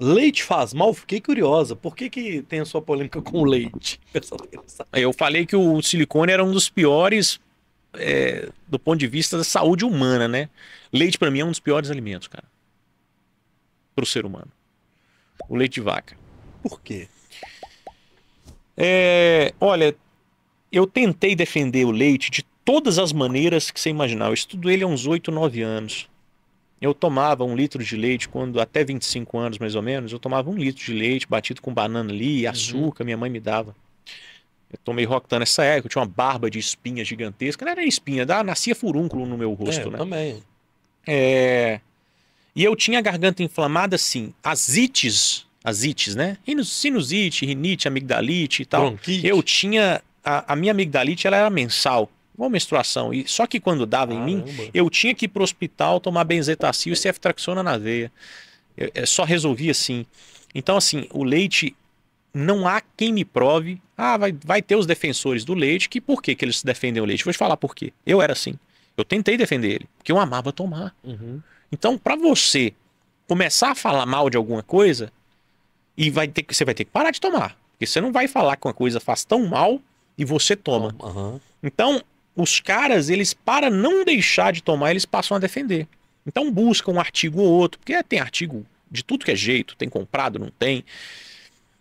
Leite faz mal? Fiquei curiosa. Por que, que tem a sua polêmica com o leite? Eu falei que o silicone era um dos piores é, do ponto de vista da saúde humana, né? Leite, para mim, é um dos piores alimentos, cara. Para o ser humano. O leite de vaca. Por quê? É, olha, eu tentei defender o leite de todas as maneiras que você imaginar. Eu estudo ele há uns 8, 9 anos. Eu tomava um litro de leite quando, até 25 anos mais ou menos, eu tomava um litro de leite batido com banana ali, uhum. açúcar, uhum. minha mãe me dava. Eu tomei Roctan nessa época, eu tinha uma barba de espinha gigantesca. Não era espinha, nascia furúnculo no meu rosto, é, né? também. É... E eu tinha a garganta inflamada, assim, asites, asites, né? Sinusite, rinite, amigdalite e tal. Bronquite. Eu tinha... A, a minha amigdalite, ela era mensal. Uma menstruação. E só que quando dava Caramba. em mim, eu tinha que ir pro hospital tomar benzetacil e é. ceftraxona na veia. Eu, eu é, só resolvia assim. Então, assim, o leite não há quem me prove. Ah, vai, vai ter os defensores do leite, que por que, que eles defendem o leite? Vou te falar por quê. Eu era assim. Eu tentei defender ele, porque eu amava tomar. Uhum. Então, para você começar a falar mal de alguma coisa, e vai ter, você vai ter que parar de tomar. Porque você não vai falar que uma coisa faz tão mal e você toma. Uhum. Então, os caras, eles, para não deixar de tomar, eles passam a defender. Então busca um artigo ou outro, porque tem artigo de tudo que é jeito, tem comprado, não tem.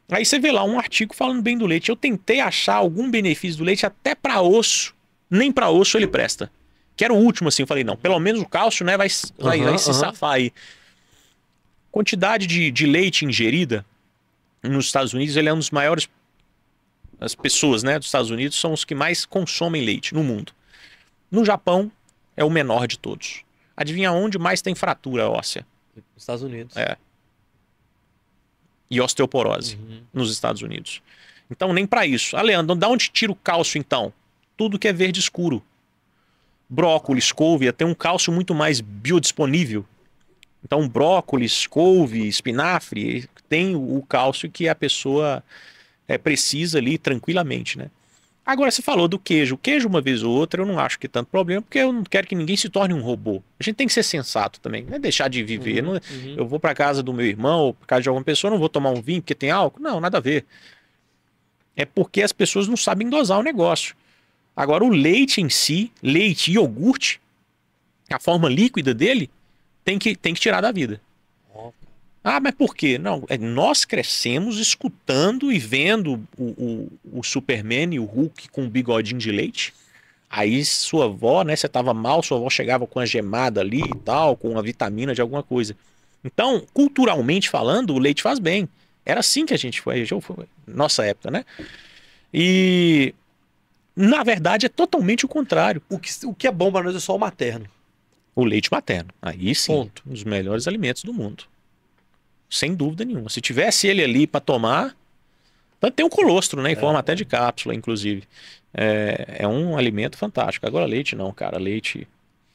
Aí você vê lá um artigo falando bem do leite. Eu tentei achar algum benefício do leite até para osso, nem para osso ele presta. Que era o último assim, eu falei, não, pelo menos o cálcio, né, vai, vai, vai se uhum. safar aí. Quantidade de, de leite ingerida nos Estados Unidos, ele é um dos maiores as pessoas né, dos Estados Unidos são os que mais consomem leite no mundo. No Japão, é o menor de todos. Adivinha onde mais tem fratura óssea? Nos Estados Unidos. É. E osteoporose uhum. nos Estados Unidos. Então, nem para isso. Ah, Leandro, da onde tira o cálcio, então? Tudo que é verde escuro. Brócolis, couve, tem um cálcio muito mais biodisponível. Então, brócolis, couve, espinafre, tem o cálcio que a pessoa é, precisa ali tranquilamente, né? Agora, você falou do queijo. O queijo, uma vez ou outra, eu não acho que é tanto problema, porque eu não quero que ninguém se torne um robô. A gente tem que ser sensato também, não é deixar de viver. Uhum, não, é, uhum. Eu vou para casa do meu irmão ou para casa de alguma pessoa, não vou tomar um vinho porque tem álcool. Não, nada a ver. É porque as pessoas não sabem dosar o negócio. Agora, o leite em si, leite e iogurte, a forma líquida dele, tem que, tem que tirar da vida. Ah, mas por quê? Não, é, nós crescemos escutando e vendo o, o, o Superman e o Hulk com o um bigodinho de leite. Aí sua avó, né, você tava mal, sua avó chegava com a gemada ali e tal, com uma vitamina de alguma coisa. Então, culturalmente falando, o leite faz bem. Era assim que a gente foi, nossa época, né? E na verdade é totalmente o contrário. O que, o que é bom para nós é só o materno. O leite materno. Aí sim, Ponto. um dos melhores alimentos do mundo. Sem dúvida nenhuma. Se tivesse ele ali para tomar. tem um colostro, né? Em é. forma até de cápsula, inclusive. É, é um alimento fantástico. Agora, leite não, cara. Leite.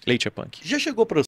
Leite é punk. Já chegou para